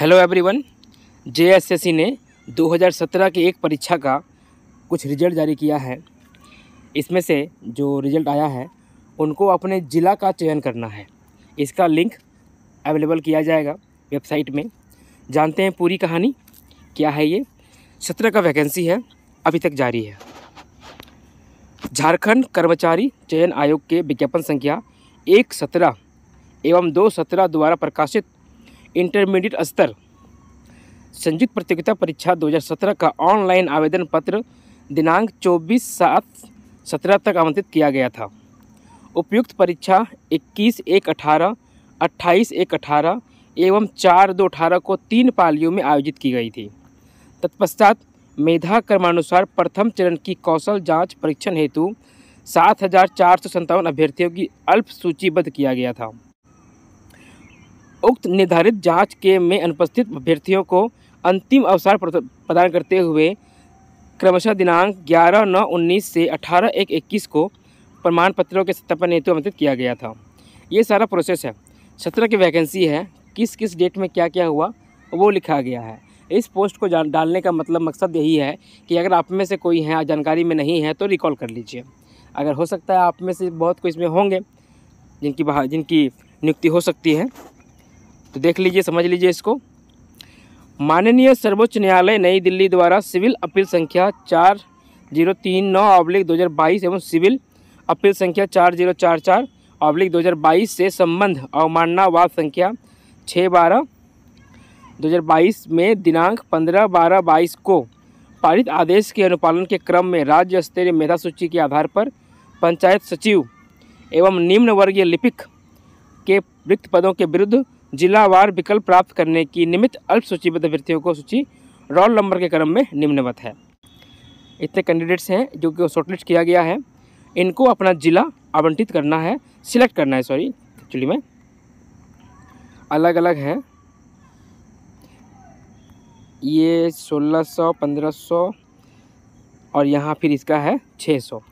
hello everyone JSSC ने 2017 की एक परीक्षा का कुछ रिजल्ट जारी किया है इसमें से जो रिजल्ट आया है उनको अपने ज़िला का चयन करना है इसका लिंक अवेलेबल किया जाएगा वेबसाइट में जानते हैं पूरी कहानी क्या है ये सत्रह का वैकेंसी है अभी तक जारी है झारखंड कर्मचारी चयन आयोग के विज्ञापन संख्या एक सत्रह एवं दो सत्रह द्वारा प्रकाशित इंटरमीडिएट स्तर संयुक्त प्रतियोगिता परीक्षा 2017 का ऑनलाइन आवेदन पत्र दिनांक 24 सात सत्रह तक आमंत्रित किया गया था उपयुक्त परीक्षा 21 एक अठारह अट्ठाईस एक अठारह एवं चार दो अठारह को तीन पालियों में आयोजित की गई थी तत्पश्चात मेधा क्रमानुसार प्रथम चरण की कौशल जांच परीक्षण हेतु सात हज़ार चार सौ सत्तावन अभ्यर्थियों की अल्प सूचीबद्ध किया गया था उक्त निर्धारित जांच के में अनुपस्थित अभ्यर्थियों को अंतिम अवसर प्रदान करते हुए क्रमशः दिनांक ग्यारह नौ उन्नीस से अठारह एक इक्कीस को प्रमाण पत्रों के सत्यापन हेतु आमंत्रित किया गया था ये सारा प्रोसेस है सत्रह की वैकेंसी है किस किस डेट में क्या क्या हुआ वो लिखा गया है इस पोस्ट को डालने का मतलब मकसद यही है कि अगर आप में से कोई है जानकारी में नहीं है तो रिकॉल कर लीजिए अगर हो सकता है आप में से बहुत कोई इसमें होंगे जिनकी जिनकी नियुक्ति हो सकती है तो देख लीजिए समझ लीजिए इसको माननीय सर्वोच्च न्यायालय नई दिल्ली द्वारा सिविल अपील संख्या चार जीरो तीन नौ अब्लिक दो हज़ार बाईस एवं सिविल अपील संख्या चार जीरो चार चार अब्लिक दो हज़ार बाईस से संबंध अवमाननावाद संख्या छः बारह दो हज़ार बाईस में दिनांक पंद्रह बारह बाईस को पारित आदेश के अनुपालन के क्रम में राज्य स्तरीय मेधा सूची के आधार पर पंचायत सचिव एवं निम्न वर्गीय लिपिक के रिक्त पदों के विरुद्ध जिलावार विकल्प प्राप्त करने की निमित्त अल्प सूचीबद्ध अभ्यर्थियों को सूची रोल नंबर के क्रम में निम्नवत है इतने कैंडिडेट्स हैं जो कि शॉर्टलिस्ट किया गया है इनको अपना ज़िला आवंटित करना है सिलेक्ट करना है सॉरी एक्चुअली में अलग अलग हैं ये सोलह सौ पंद्रह सौ और यहाँ फिर इसका है छः सौ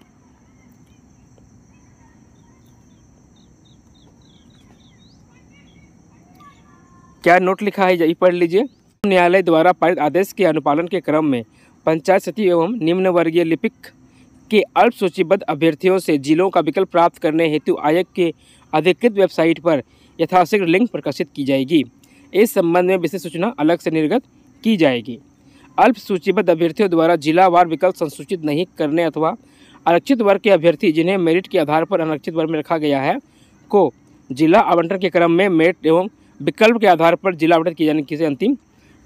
क्या नोट लिखा है यही पढ़ लीजिए न्यायालय द्वारा पारित आदेश के अनुपालन के क्रम में पंचायत सचिव एवं निम्न वर्गीय लिपिक के अल्प सूचीबद्ध अभ्यर्थियों से जिलों का विकल्प प्राप्त करने हेतु आयोग के अधिकृत वेबसाइट पर यथाशीघ्र लिंक प्रकाशित की जाएगी इस संबंध में विशेष सूचना अलग से निर्गत की जाएगी अल्प सूचीबद्ध अभ्यर्थियों द्वारा जिलावार विकल्प संसूचित नहीं करने अथवा आरक्षित वर्ग के अभ्यर्थी जिन्हें मेरिट के आधार पर अनारक्षित वर्ग में रखा गया है को जिला आवंटन के क्रम में मेरिट एवं विकल्प के आधार पर जिला आवंटित किए जाने किसी अंतिम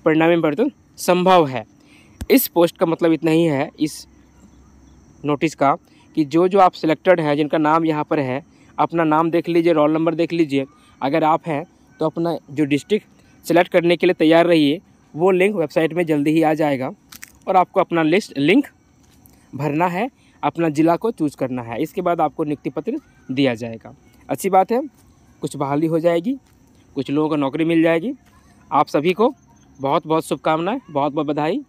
परिणाम में परिवर्तन तो संभव है इस पोस्ट का मतलब इतना ही है इस नोटिस का कि जो जो आप सिलेक्टेड हैं जिनका नाम यहाँ पर है अपना नाम देख लीजिए रोल नंबर देख लीजिए अगर आप हैं तो अपना जो डिस्ट्रिक्ट सेलेक्ट करने के लिए तैयार रहिए वो लिंक वेबसाइट में जल्दी ही आ जाएगा और आपको अपना लिस्ट लिंक भरना है अपना ज़िला को चूज करना है इसके बाद आपको नियुक्ति पत्र दिया जाएगा अच्छी बात है कुछ बहाली हो जाएगी कुछ लोगों को नौकरी मिल जाएगी आप सभी को बहुत बहुत शुभकामनाएं बहुत बहुत बधाई